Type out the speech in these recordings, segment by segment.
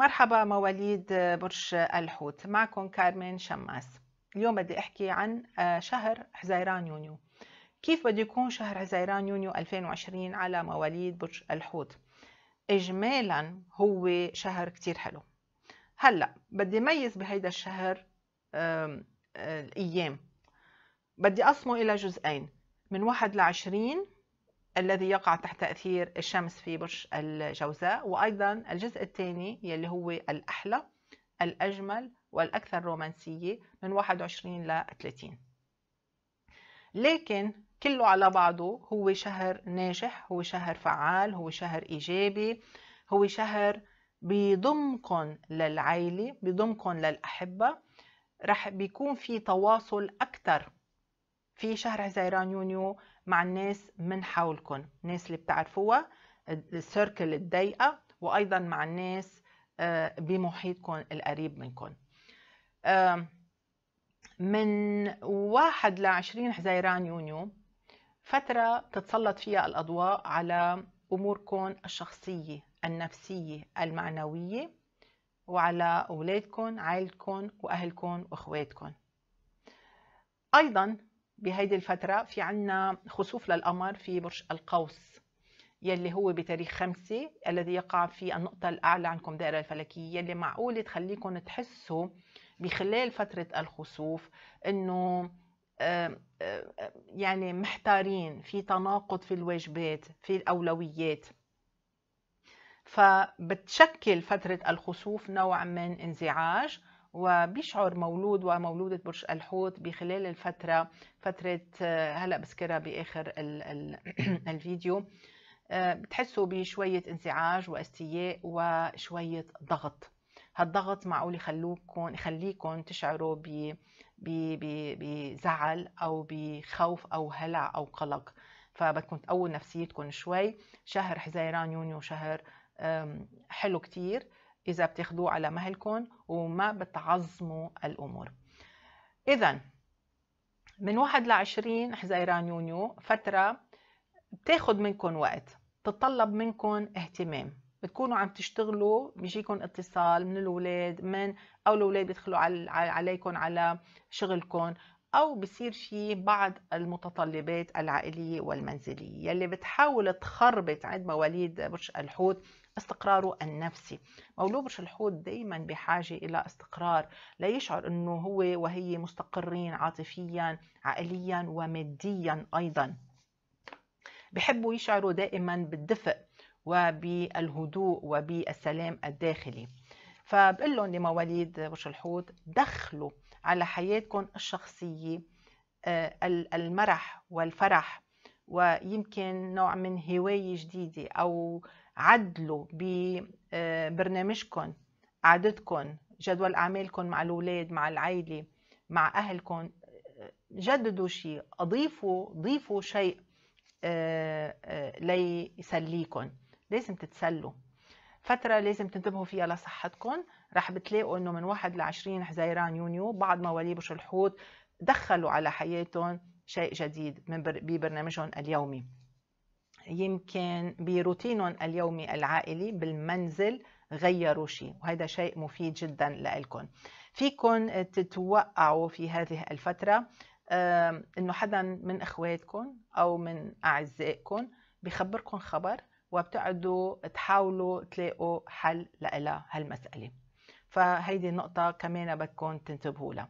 مرحبا مواليد برج الحوت معكم كارمن شماس اليوم بدي احكي عن آه، شهر حزيران يونيو كيف بده يكون شهر حزيران يونيو 2020 على مواليد برج الحوت اجمالا هو شهر كتير حلو هلا بدي ميز بهيدا الشهر آه، الايام بدي اقسمه الى جزئين من واحد لعشرين الذي يقع تحت تأثير الشمس في برج الجوزاء وأيضا الجزء الثاني يلي هو الأحلى الأجمل والأكثر رومانسية من 21 ل 30 لكن كله على بعضه هو شهر ناجح هو شهر فعال هو شهر إيجابي هو شهر بيضمكن للعيلة بيضمكن للأحبة رح بيكون في تواصل أكثر في شهر حزيران يونيو مع الناس من حولكم الناس اللي بتعرفوها السيركل الضيقه وايضا مع الناس آه، بمحيطكم القريب منكم من 1 ل 20 حزيران يونيو فترة تتسلط فيها الأضواء على أموركم الشخصية النفسية المعنوية وعلى أولادكم عائلتكم وأهلكم وأخواتكم أيضا بهيدي الفترة في عنا خسوف للقمر في برج القوس يلي هو بتاريخ خمسة الذي يقع في النقطة الأعلى عندكم دائرة الفلكية يلي معقول تخليكم تحسوا بخلال فترة الخسوف أنه آه، آه، يعني محتارين في تناقض في الواجبات في الأولويات فبتشكل فترة الخسوف نوع من انزعاج وبيشعر مولود ومولودة برج الحوت بخلال الفترة فترة هلأ بذكرها بآخر الفيديو آه، بتحسوا بشوية انزعاج واستياء وشوية ضغط هالضغط معقول يخلوكم يخليكم تشعروا ب بزعل او بخوف او هلع او قلق فبدكم تقووا نفسيتكم شوي شهر حزيران يونيو شهر حلو كتير إذا بتاخدوه على مهلكم وما بتعظموا الأمور إذا من واحد لعشرين حزيران يونيو فترة بتاخد منكم وقت تتطلب منكم اهتمام بتكونوا عم تشتغلوا بيجيكم اتصال من الاولاد من او الاولاد بيدخلوا عليكم على شغلكم أو بصير في بعض المتطلبات العائلية والمنزلية يلي بتحاول تخربط عند مواليد برج الحوت استقراره النفسي مولود برج الحوت دايما بحاجة إلى استقرار ليشعر أنه هو وهي مستقرين عاطفيا عائليا وماديا أيضا بحبوا يشعروا دائما بالدفء وبالهدوء وبالسلام الداخلي فبقول لهم لمواليد برج الحوت دخلوا على حياتكم الشخصية آه، المرح والفرح ويمكن نوع من هواية جديدة أو عدلوا ببرنامجكم آه، قعدتكم جدول أعمالكم مع الأولاد مع العائلة مع أهلكم آه، جددوا شيء أضيفوا ضيفوا شيء ليسليكم لازم تتسلوا فترة لازم تنتبهوا فيها لصحتكم رح بتلاقوا انه من 1 ل 20 حزيران يونيو مواليد مواليبش الحوت دخلوا على حياتهم شيء جديد من بر... ببرنامجهم اليومي يمكن بروتينهم اليومي العائلي بالمنزل غيروا شيء وهذا شيء مفيد جدا لإلكم فيكم تتوقعوا في هذه الفترة انه حدا من اخواتكم او من اعزائكم بخبركم خبر وبتقعدوا تحاولوا تلاقوا حل لها هالمسألة فهيدي النقطة كمان بدكم تنتبهوا لها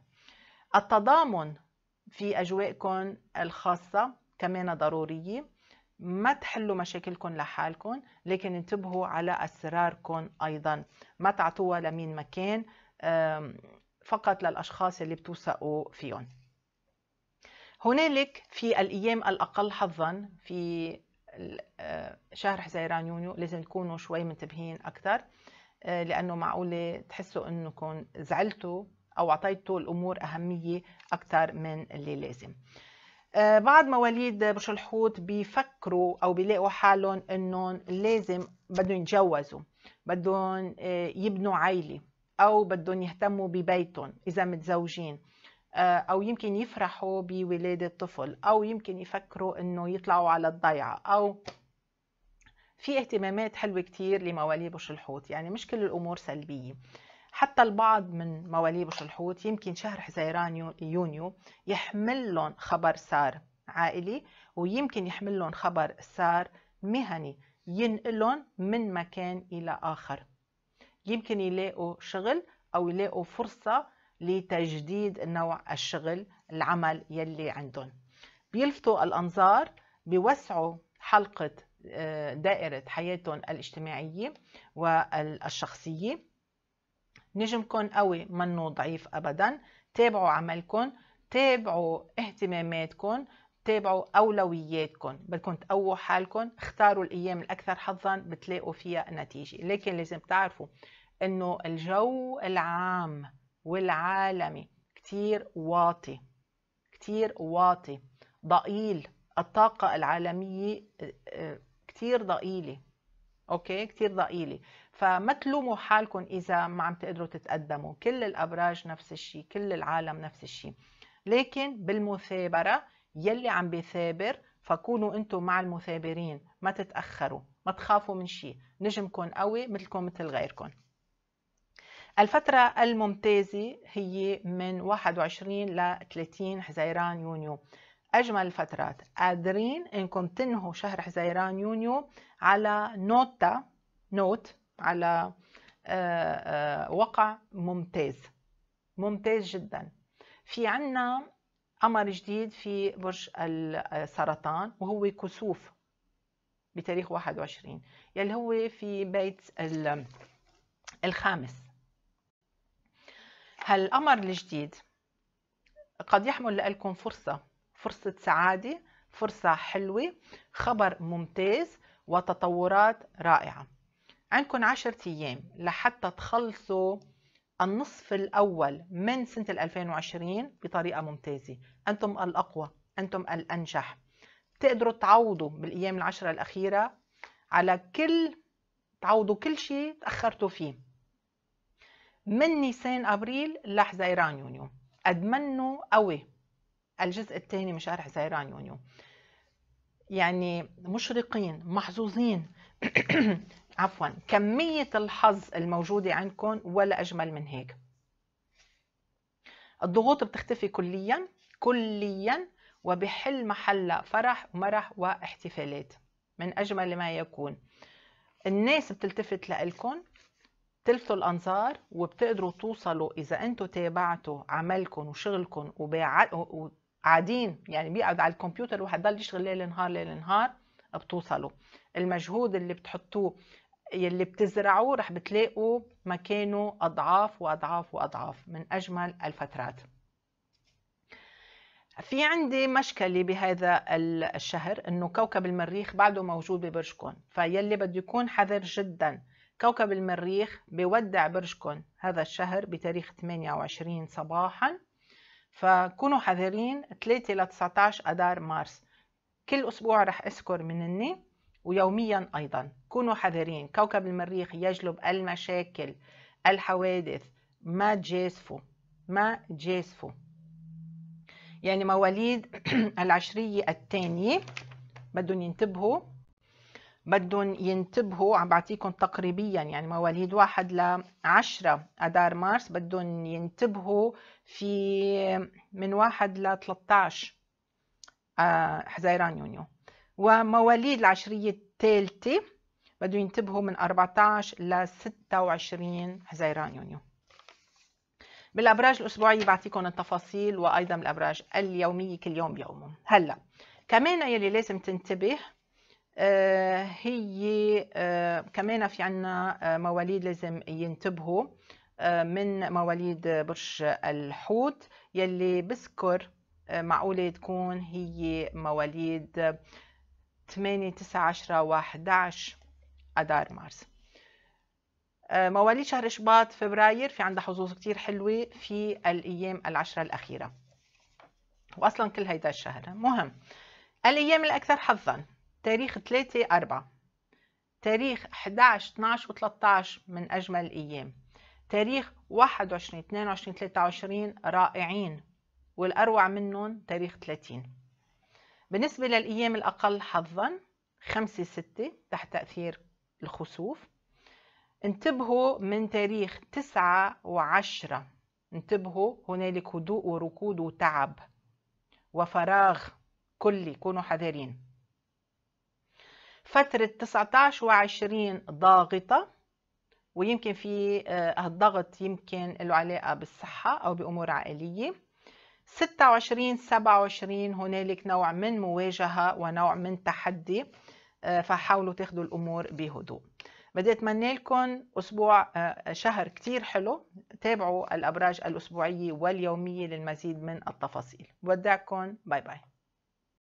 التضامن في أجوائكم الخاصة كمان ضرورية ما تحلوا مشاكلكم لحالكم لكن انتبهوا على أسراركم أيضا ما تعطوها لمين مكان فقط للأشخاص اللي بتوثقوا فيهم هنالك في الأيام الأقل حظا في آه، شهر حزيران يونيو لازم تكونوا شوي منتبهين أكثر آه، لأنه معقولة تحسوا أنكم زعلتوا أو أعطيتوا الأمور أهمية أكثر من اللي لازم آه، بعض مواليد برج الحوت بيفكروا أو بيلاقوا حالهم أنهم لازم بدهم يتجوزوا بدهم يبنوا عائلة أو بدهم يهتموا ببيتهم إذا متزوجين آه، او يمكن يفرحوا بولاده طفل او يمكن يفكروا انه يطلعوا على الضيعه او في اهتمامات حلوه كثير لموالي بوش الحوت يعني مش كل الامور سلبيه حتى البعض من موالي بوش الحوت يمكن شهر حزيران يونيو يحمل لهم خبر سار عائلي ويمكن يحمل لهم خبر سار مهني ينقلهم من مكان الى اخر يمكن يلاقوا شغل او يلاقوا فرصه لتجديد نوع الشغل العمل يلي عندهم بيلفتوا الأنظار بيوسعوا حلقة آه، دائرة حياتهم الاجتماعية والشخصية نجمكن قوي منه ضعيف أبدا تابعوا عملكن تابعوا اهتماماتكن تابعوا أولوياتكم بدكم تقووا حالكم اختاروا الأيام الأكثر حظا بتلاقوا فيها نتيجة لكن لازم تعرفوا أنه الجو العام والعالمي كتير واطي كتير واطي ضئيل الطاقة العالمية آه، آه، كتير ضئيلة اوكي كتير ضئيلة فما تلوموا حالكم اذا ما عم تقدروا تتقدموا كل الابراج نفس الشيء كل العالم نفس الشيء لكن بالمثابرة يلي عم بيثابر فكونوا انتم مع المثابرين ما تتأخروا ما تخافوا من شيء نجمكم قوي مثلكم مثل غيركم الفترة الممتازة هي من 21 ل 30 حزيران يونيو أجمل الفترات قادرين إنكم تنهوا شهر حزيران يونيو على نوتة نوت على آه، آه، وقع ممتاز ممتاز جدا في عنا قمر جديد في برج السرطان وهو كسوف بتاريخ 21 يلي هو في بيت الخامس هالقمر الجديد قد يحمل لكم فرصة فرصة سعادة فرصة حلوة خبر ممتاز وتطورات رائعة عندكم عشرة أيام لحتى تخلصوا النصف الأول من سنة 2020 بطريقة ممتازة أنتم الأقوى أنتم الأنجح تقدروا تعوضوا بالأيام العشرة الأخيرة على كل تعوضوا كل شيء تأخرتوا فيه من نيسان أبريل لحزيران يونيو قد منه قوي الجزء الثاني من شهر حزيران يونيو يعني مشرقين محظوظين عفوا كمية الحظ الموجودة عندكم ولا أجمل من هيك الضغوط بتختفي كليا كليا وبحل محلها فرح ومرح واحتفالات من أجمل ما يكون الناس بتلتفت لإلكم تلفتوا الأنظار وبتقدروا توصلوا إذا أنتوا تابعتوا عملكم وشغلكم وقاعدين يعني بيقعد على الكمبيوتر ضل يشتغل ليل نهار ليل نهار بتوصلوا المجهود اللي بتحطوه يلي بتزرعوه رح بتلاقوا مكانه أضعاف وأضعاف وأضعاف من أجمل الفترات في عندي مشكلة بهذا الشهر انه كوكب المريخ بعده موجود ببرجكم فيلي بده يكون حذر جدا كوكب المريخ بيودع برجكم هذا الشهر بتاريخ 28 صباحا فكونوا حذرين 3 ل 19 أدار مارس كل أسبوع رح أذكر منني ويوميا أيضا كونوا حذرين كوكب المريخ يجلب المشاكل الحوادث ما تجازفوا ما تجازفوا يعني مواليد العشرية الثانية بدهم ينتبهوا بدهم ينتبهوا عم بعطيكم تقريبيا يعني مواليد واحد لعشرة أدار مارس بدهم ينتبهوا في من واحد 13 آه، حزيران يونيو ومواليد العشرية الثالثة بدهم ينتبهوا من 14 ل 26 حزيران يونيو بالابراج الاسبوعيه بعطيكم التفاصيل وايضا بالابراج اليوميه كل يوم بيومه هلا كمان يلي لازم تنتبه آه، هي آه، كمان في عنا آه، مواليد لازم ينتبهوا من مواليد برج الحوت يلي بذكر معقولة تكون هي مواليد 8 9 10 11 أدار مارس مواليد شهر شباط فبراير في عندها حظوظ كتير حلوة في الأيام العشرة الأخيرة وأصلا كل هيدا الشهر مهم الأيام الأكثر حظا تاريخ 3 4 تاريخ 11 12 و 13 من أجمل الأيام تاريخ 21 22 23 رائعين والأروع منهم تاريخ 30 بالنسبة للأيام الأقل حظا 5 6 تحت تأثير الخسوف انتبهوا من تاريخ 9 و10 انتبهوا هنالك هدوء وركود وتعب وفراغ كلي كونوا حذرين فترة 19 و20 ضاغطة ويمكن في آه، هالضغط يمكن له علاقة بالصحة أو بأمور عائلية 26 27 هنالك نوع من مواجهة ونوع من تحدي آه، فحاولوا تاخدوا الأمور بهدوء بدي أتمنى لكم أسبوع آه، شهر كتير حلو تابعوا الأبراج الأسبوعية واليومية للمزيد من التفاصيل بودعكم باي باي